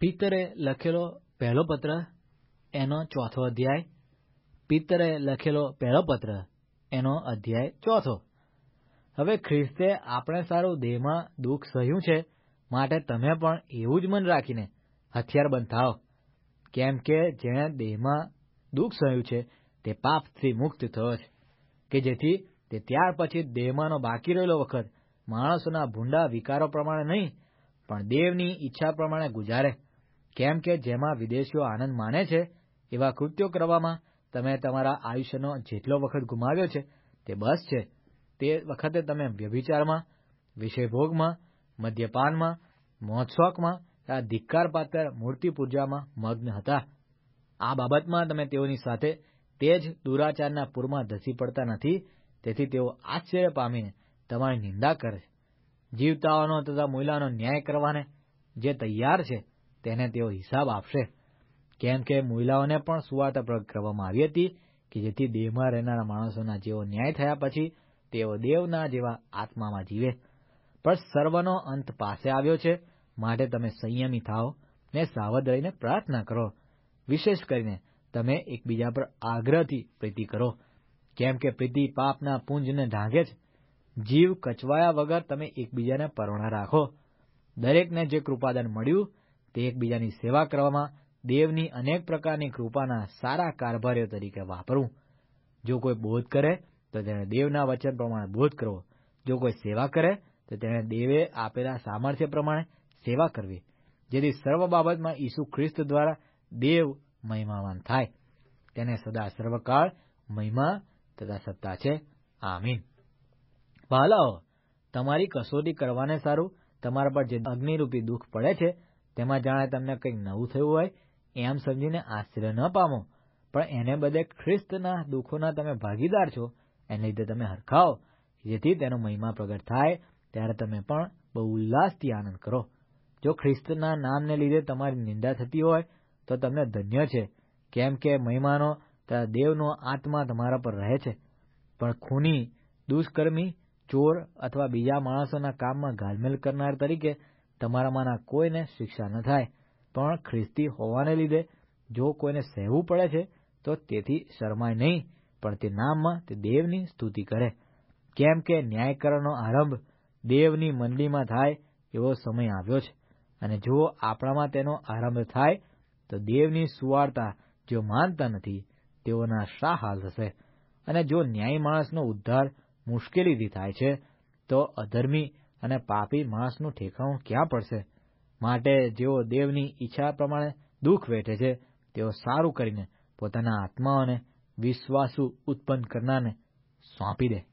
પિત્તરે લખેલો પહેલો પત્ર એનો ચોથો અધ્યાય પિત્તરે લખેલો પહેલો પત્ર એનો અધ્યાય ચોથો હવે ખ્રિસ્તે આપણે સારું દેહમાં દુઃખ સહ્યું છે માટે તમે પણ એવું જ મન રાખીને હથિયારબંધ થાઓ કેમ કે જેણે દેહમાં દુઃખ સહ્યું છે તે પાપથી મુક્ત થયો છે કે જેથી તે ત્યાર પછી દેહમાંનો બાકી રહેલો વખત માણસોના ભૂંડા વિકારો પ્રમાણે નહીં પણ દેવની ઈચ્છા પ્રમાણે ગુજારે કેમ કે જેમાં વિદેશીઓ આનંદ માને છે એવા કૃત્યો કરવામાં તમે તમારા આયુષ્યનો જેટલો વખત ગુમાવ્યો છે તે બસ છે તે વખતે તમે વ્યભિચારમાં વિષયભોગમાં મદ્યપાનમાં મોજશોખમાં આ ધિક્કારપાત્ર મૂર્તિ પૂજામાં મગ્ન હતા આ બાબતમાં તમે તેઓની સાથે તે જ દુરાચારના પૂરમાં ધસી પડતા નથી તેથી તેઓ આશ્ચર્ય પામીને તમારી નિંદા કરે છે જીવતાઓનો તથા મૂલાનો ન્યાય કરવાને જે તૈયાર છે તેને તેઓ હિસાબ આપશે કેમ કે મહિલાઓને પણ સુવાત પ્રગ કરવામાં આવી હતી કે જેથી દેહમાં રહેનારા માણસોના જેવો ન્યાય થયા પછી તેઓ દેવના જેવા આત્મામાં જીવે પણ સર્વનો અંત પાસે આવ્યો છે માટે તમે સંયમી થાઓ ને સાવધ રહીને પ્રાર્થના કરો વિશેષ કરીને તમે એકબીજા પર આગ્રહથી પ્રીતિ કરો કેમ કે પ્રીતિ પાપના પુંજને ઢાંગે જ જીવ કચવાયા વગર તમે એકબીજાને પરોણા રાખો દરેકને જે કૃપાદાન મળ્યું તે એકબીજાની સેવા કરવામાં દેવની અનેક પ્રકારની કૃપાના સારા કારભારીઓ તરીકે વાપરવું જો કોઈ બોધ કરે તો તેણે દેવના વચન પ્રમાણે બોધ કરવો જો કોઈ સેવા કરે તો તેણે દેવે આપેલા સામર્થ્ય પ્રમાણે સેવા કરવી જેથી સર્વ બાબતમાં ઈસુ ખ્રિસ્ત દ્વારા દેવ મહિમાવાન થાય તેને સદા સર્વકાળ મહિમા તથા સત્તા છે આમીન ભાલાઓ તમારી કસોટી કરવાને સારું તમારા પર જે અગ્નિરૂપી દુઃખ પડે છે તેમાં જાણે તમને કંઈક નવું થયું હોય એમ સમજીને આશ્રય ન પામો પણ એને બદલે ખ્રિસ્તના દુઃખોના તમે ભાગીદાર છો એને લીધે તમે હરખાઓ જેથી તેનો મહિમા પ્રગટ થાય ત્યારે તમે પણ બહુ ઉલ્લાસથી આનંદ કરો જો ખ્રિસ્તના નામને લીધે તમારી નિંદા થતી હોય તો તમને ધન્ય છે કેમ કે મહિમાનો તથા દેવનો આત્મા તમારા પર રહે છે પણ ખૂની દુષ્કર્મી ચોર અથવા બીજા માણસોના કામમાં ગાલમેલ કરનાર તરીકે તમારામાંના કોઈને શિક્ષા ન થાય પણ ખ્રિસ્તી હોવાને લીધે જો કોઈને સહેવું પડે છે તો તેથી શરમાય નહીં પણ તે નામમાં તે દેવની સ્તુતિ કરે કેમ કે ન્યાયકરણનો આરંભ દેવની મંડળીમાં થાય એવો સમય આવ્યો છે અને જો આપણામાં તેનો આરંભ થાય તો દેવની સુવાર્તા જો માનતા નથી તેઓના શા હાલ થશે અને જો ન્યાય માણસનો ઉદ્ધાર મુશ્કેલીથી થાય છે તો અધર્મી અને પાપી માણસનું ઠેકાણું ક્યાં પડશે માટે જેઓ દેવની ઈચ્છા પ્રમાણે દુઃખ વેઠે છે તેઓ સારું કરીને પોતાના આત્માઓને વિશ્વાસુ ઉત્પન્ન કરનારને સોંપી દે